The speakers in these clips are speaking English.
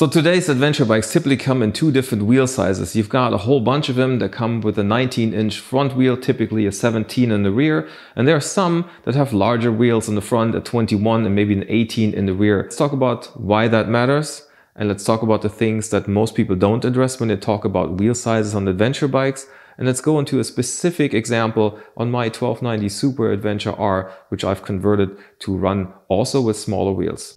So today's adventure bikes typically come in two different wheel sizes. You've got a whole bunch of them that come with a 19 inch front wheel, typically a 17 in the rear. And there are some that have larger wheels in the front, a 21 and maybe an 18 in the rear. Let's talk about why that matters. And let's talk about the things that most people don't address when they talk about wheel sizes on adventure bikes. And let's go into a specific example on my 1290 Super Adventure R, which I've converted to run also with smaller wheels.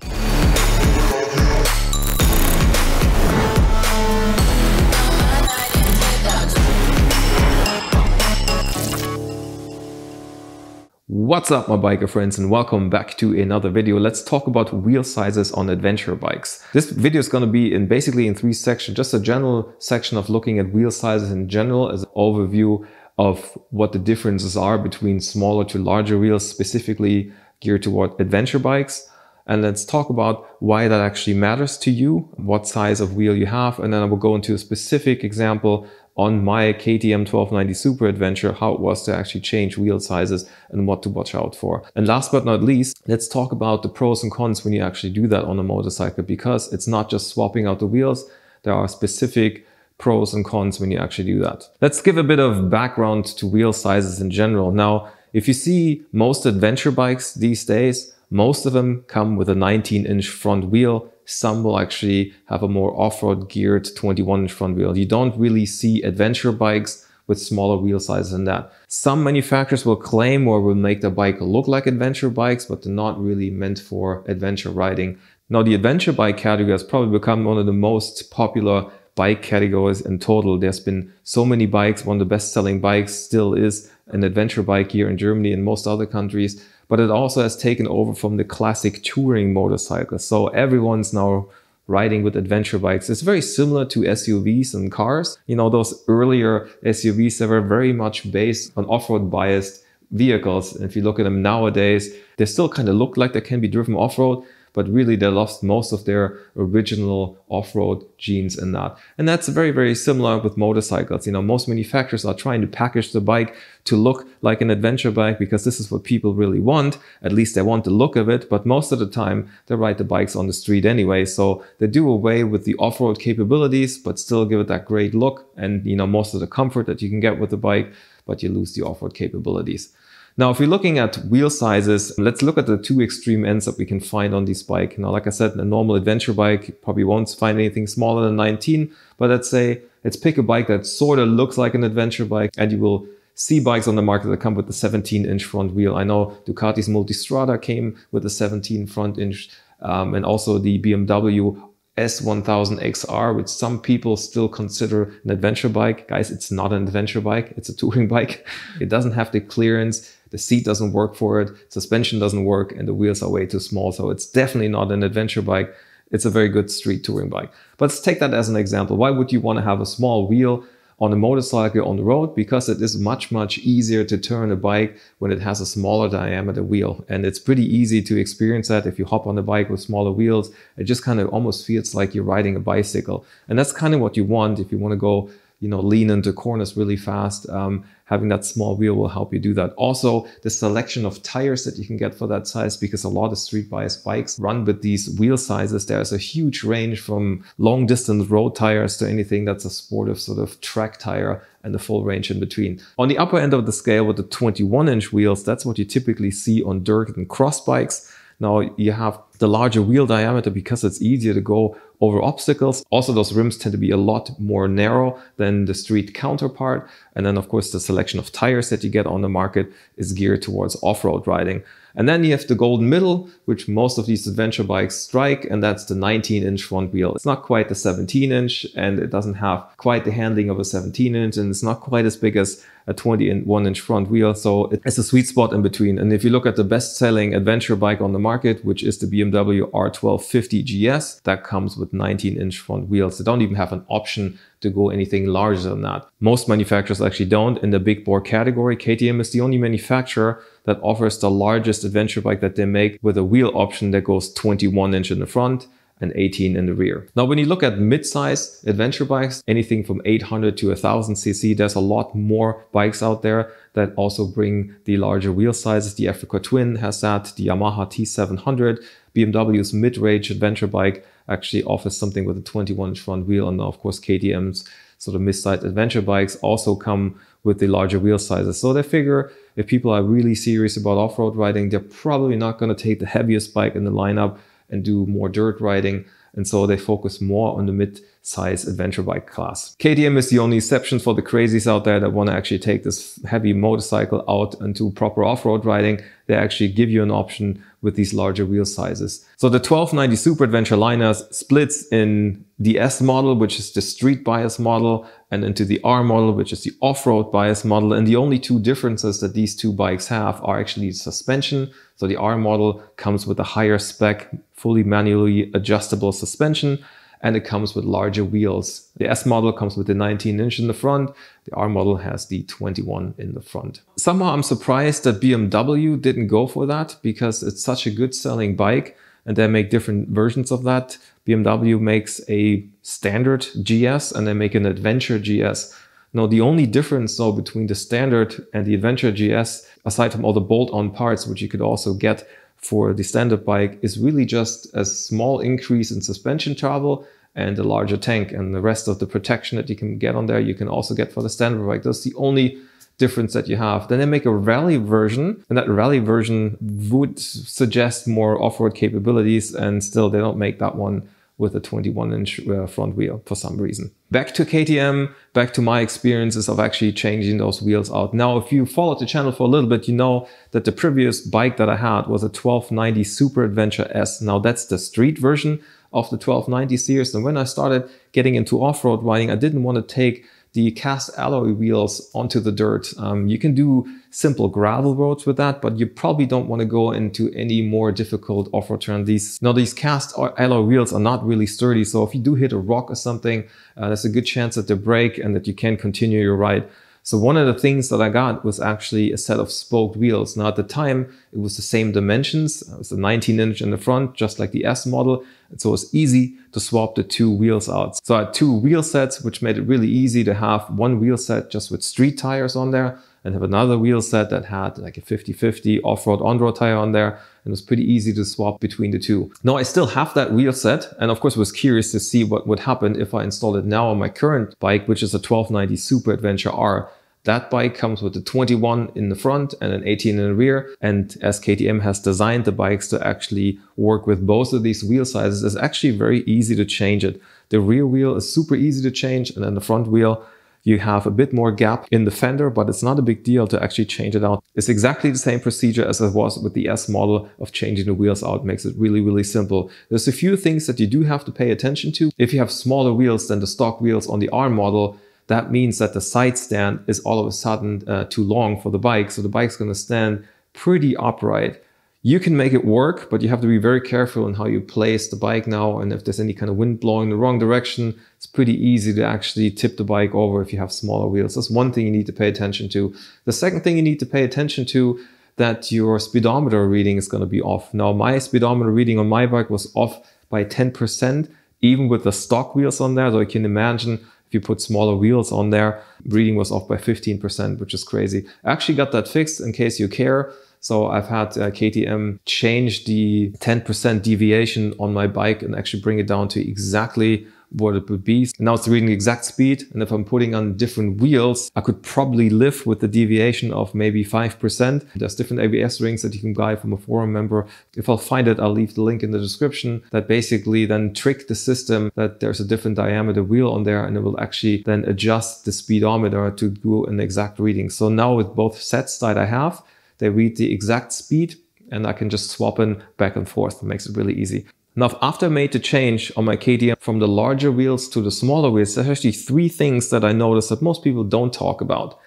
What's up my biker friends and welcome back to another video. Let's talk about wheel sizes on adventure bikes. This video is going to be in basically in three sections, just a general section of looking at wheel sizes in general as an overview of what the differences are between smaller to larger wheels specifically geared toward adventure bikes. And let's talk about why that actually matters to you, what size of wheel you have, and then I will go into a specific example on my KTM 1290 Super Adventure, how it was to actually change wheel sizes and what to watch out for. And last but not least, let's talk about the pros and cons when you actually do that on a motorcycle, because it's not just swapping out the wheels, there are specific pros and cons when you actually do that. Let's give a bit of background to wheel sizes in general. Now, if you see most adventure bikes these days, most of them come with a 19 inch front wheel some will actually have a more off-road geared 21 inch front wheel. You don't really see adventure bikes with smaller wheel sizes than that. Some manufacturers will claim or will make the bike look like adventure bikes, but they're not really meant for adventure riding. Now the adventure bike category has probably become one of the most popular bike categories in total. There's been so many bikes, one of the best selling bikes still is an adventure bike here in Germany and most other countries but it also has taken over from the classic touring motorcycle. So everyone's now riding with adventure bikes. It's very similar to SUVs and cars. You know, those earlier SUVs that were very much based on off-road biased vehicles. And if you look at them nowadays, they still kind of look like they can be driven off-road, but really they lost most of their original off-road genes in that. And that's very, very similar with motorcycles. You know, most manufacturers are trying to package the bike to look like an adventure bike because this is what people really want. At least they want the look of it, but most of the time they ride the bikes on the street anyway. So they do away with the off-road capabilities, but still give it that great look and, you know, most of the comfort that you can get with the bike, but you lose the off-road capabilities. Now, if we're looking at wheel sizes, let's look at the two extreme ends that we can find on this bike. Now, like I said, a normal adventure bike probably won't find anything smaller than 19, but let's say, let's pick a bike that sort of looks like an adventure bike and you will see bikes on the market that come with the 17 inch front wheel. I know Ducati's Multistrada came with a 17 front inch um, and also the BMW S1000XR, which some people still consider an adventure bike. Guys, it's not an adventure bike. It's a touring bike. It doesn't have the clearance the seat doesn't work for it, suspension doesn't work, and the wheels are way too small. So it's definitely not an adventure bike. It's a very good street touring bike. But let's take that as an example. Why would you want to have a small wheel on a motorcycle on the road? Because it is much, much easier to turn a bike when it has a smaller diameter wheel. And it's pretty easy to experience that if you hop on a bike with smaller wheels. It just kind of almost feels like you're riding a bicycle. And that's kind of what you want if you want to go you know, lean into corners really fast. Um, having that small wheel will help you do that. Also, the selection of tires that you can get for that size, because a lot of street biased bikes run with these wheel sizes. There's a huge range from long distance road tires to anything that's a sportive sort of track tire and the full range in between. On the upper end of the scale with the 21 inch wheels, that's what you typically see on dirt and cross bikes. Now you have the larger wheel diameter because it's easier to go over obstacles. Also, those rims tend to be a lot more narrow than the street counterpart. And then, of course, the selection of tires that you get on the market is geared towards off road riding. And then you have the golden middle, which most of these adventure bikes strike, and that's the 19 inch front wheel. It's not quite the 17 inch, and it doesn't have quite the handling of a 17 inch, and it's not quite as big as a 21 inch front wheel. So it's a sweet spot in between. And if you look at the best selling adventure bike on the market, which is the BMW R1250 GS, that comes with 19 inch front wheels. They don't even have an option to go anything larger than that. Most manufacturers actually don't. In the big bore category, KTM is the only manufacturer that offers the largest adventure bike that they make with a wheel option that goes 21 inch in the front and 18 in the rear. Now, when you look at mid-size adventure bikes, anything from 800 to 1000 cc, there's a lot more bikes out there that also bring the larger wheel sizes. The Africa Twin has that, the Yamaha T700, BMW's mid-range adventure bike actually offers something with a 21-inch front wheel, and now, of course, KTM's sort of mid-sized adventure bikes also come with the larger wheel sizes. So they figure if people are really serious about off-road riding, they're probably not going to take the heaviest bike in the lineup and do more dirt riding. And so they focus more on the mid-size adventure bike class. KTM is the only exception for the crazies out there that want to actually take this heavy motorcycle out into proper off-road riding. They actually give you an option with these larger wheel sizes. So the 1290 Super Adventure Liners splits in the S model, which is the street bias model, and into the R model, which is the off-road bias model. And the only two differences that these two bikes have are actually suspension. So the R model comes with a higher spec, fully manually adjustable suspension, and it comes with larger wheels. The S model comes with the 19 inch in the front. The R model has the 21 in the front. Somehow I'm surprised that BMW didn't go for that because it's such a good selling bike and they make different versions of that. BMW makes a standard GS and they make an adventure GS. Now, the only difference though between the standard and the adventure GS, aside from all the bolt on parts, which you could also get for the standard bike, is really just a small increase in suspension travel and a larger tank. And the rest of the protection that you can get on there, you can also get for the standard bike. That's the only difference that you have. Then they make a rally version, and that rally version would suggest more off-road capabilities, and still they don't make that one with a 21 inch uh, front wheel for some reason. Back to KTM, back to my experiences of actually changing those wheels out. Now, if you followed the channel for a little bit, you know that the previous bike that I had was a 1290 Super Adventure S. Now, that's the street version of the 1290 series. And when I started getting into off road riding, I didn't want to take the cast alloy wheels onto the dirt. Um, you can do simple gravel roads with that, but you probably don't want to go into any more difficult off-road terrain. These, now these cast alloy wheels are not really sturdy, so if you do hit a rock or something, uh, there's a good chance that they break and that you can continue your ride. So one of the things that I got was actually a set of spoked wheels. Now at the time, it was the same dimensions. It was a 19 inch in the front, just like the S model. And so it was easy to swap the two wheels out. So I had two wheel sets, which made it really easy to have one wheel set just with street tires on there and have another wheel set that had like a 50-50 off-road on-road tire on there. And it was pretty easy to swap between the two. Now I still have that wheel set. And of course, was curious to see what would happen if I installed it now on my current bike, which is a 1290 Super Adventure R. That bike comes with a 21 in the front and an 18 in the rear. And as KTM has designed the bikes to actually work with both of these wheel sizes, it's actually very easy to change it. The rear wheel is super easy to change, and then the front wheel you have a bit more gap in the fender, but it's not a big deal to actually change it out. It's exactly the same procedure as it was with the S model of changing the wheels out, it makes it really, really simple. There's a few things that you do have to pay attention to. If you have smaller wheels than the stock wheels on the R model, that means that the side stand is all of a sudden uh, too long for the bike. So the bike's gonna stand pretty upright you can make it work, but you have to be very careful in how you place the bike now. And if there's any kind of wind blowing the wrong direction, it's pretty easy to actually tip the bike over if you have smaller wheels. That's one thing you need to pay attention to. The second thing you need to pay attention to that your speedometer reading is going to be off. Now, my speedometer reading on my bike was off by 10%, even with the stock wheels on there. So you can imagine if you put smaller wheels on there, reading was off by 15%, which is crazy. I actually got that fixed in case you care. So I've had uh, KTM change the 10% deviation on my bike and actually bring it down to exactly what it would be. Now it's reading the exact speed. And if I'm putting on different wheels, I could probably live with the deviation of maybe 5%. There's different ABS rings that you can buy from a forum member. If I'll find it, I'll leave the link in the description that basically then trick the system that there's a different diameter wheel on there and it will actually then adjust the speedometer to do an exact reading. So now with both sets that I have, they read the exact speed and I can just swap in back and forth. It makes it really easy. Now, after I made the change on my KTM from the larger wheels to the smaller wheels, there's actually three things that I noticed that most people don't talk about.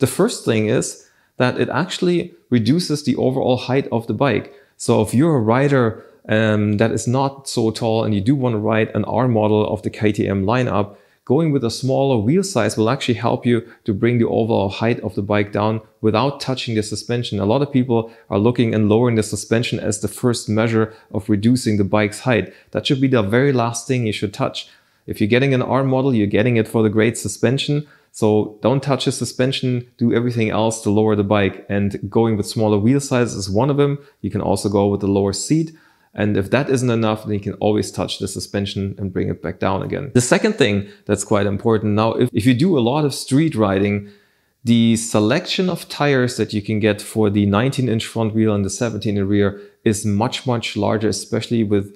The first thing is that it actually reduces the overall height of the bike. So if you're a rider um, that is not so tall and you do want to ride an R model of the KTM lineup, Going with a smaller wheel size will actually help you to bring the overall height of the bike down without touching the suspension. A lot of people are looking and lowering the suspension as the first measure of reducing the bike's height. That should be the very last thing you should touch. If you're getting an R model, you're getting it for the great suspension. So don't touch the suspension, do everything else to lower the bike. And going with smaller wheel size is one of them. You can also go with the lower seat. And if that isn't enough, then you can always touch the suspension and bring it back down again. The second thing that's quite important now, if, if you do a lot of street riding, the selection of tires that you can get for the 19 inch front wheel and the 17 in rear is much, much larger, especially with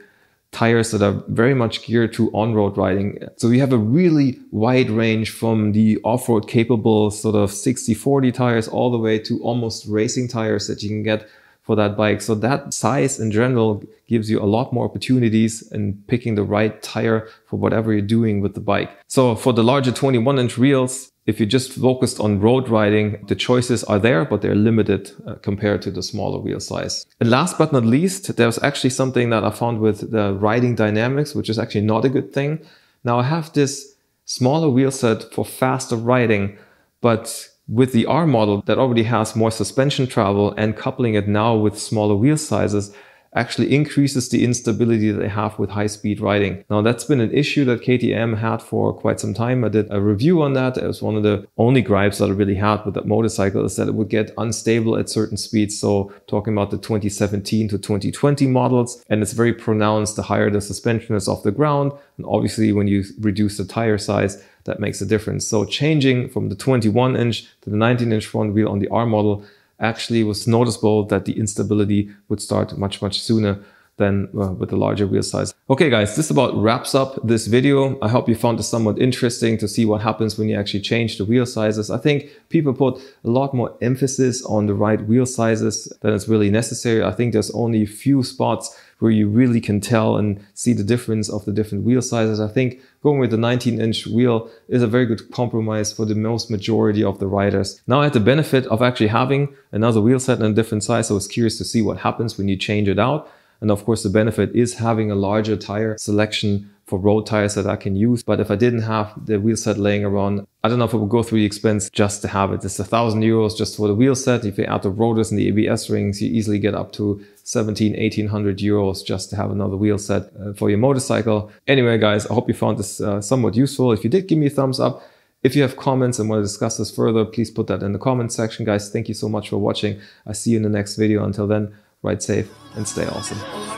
tires that are very much geared to on-road riding. So you have a really wide range from the off-road capable sort of 60-40 tires all the way to almost racing tires that you can get for that bike. So that size in general gives you a lot more opportunities in picking the right tire for whatever you're doing with the bike. So for the larger 21 inch wheels, if you're just focused on road riding, the choices are there, but they're limited uh, compared to the smaller wheel size. And last but not least, there's actually something that I found with the riding dynamics, which is actually not a good thing. Now I have this smaller wheel set for faster riding, but with the R model that already has more suspension travel and coupling it now with smaller wheel sizes, actually increases the instability that they have with high speed riding. Now, that's been an issue that KTM had for quite some time. I did a review on that. It was one of the only gripes that I really had with that motorcycle is that it would get unstable at certain speeds. So, talking about the 2017 to 2020 models, and it's very pronounced the higher the suspension is off the ground. And obviously, when you reduce the tire size, that makes a difference. So, changing from the 21 inch to the 19 inch front wheel on the R model actually was noticeable that the instability would start much, much sooner than uh, with the larger wheel size. Okay guys, this about wraps up this video. I hope you found this somewhat interesting to see what happens when you actually change the wheel sizes. I think people put a lot more emphasis on the right wheel sizes than is really necessary. I think there's only a few spots where you really can tell and see the difference of the different wheel sizes. I think going with the 19 inch wheel is a very good compromise for the most majority of the riders. Now I had the benefit of actually having another wheel set in a different size. So I was curious to see what happens when you change it out. And of course, the benefit is having a larger tire selection for road tires that I can use. But if I didn't have the wheel set laying around, I don't know if it would go through the expense just to have it. It's a thousand euros just for the wheel set. If you add the rotors and the ABS rings, you easily get up to 17, 1800 euros just to have another wheel set uh, for your motorcycle. Anyway, guys, I hope you found this uh, somewhat useful. If you did, give me a thumbs up. If you have comments and want to discuss this further, please put that in the comment section. Guys, thank you so much for watching. I see you in the next video. Until then, ride safe and stay awesome.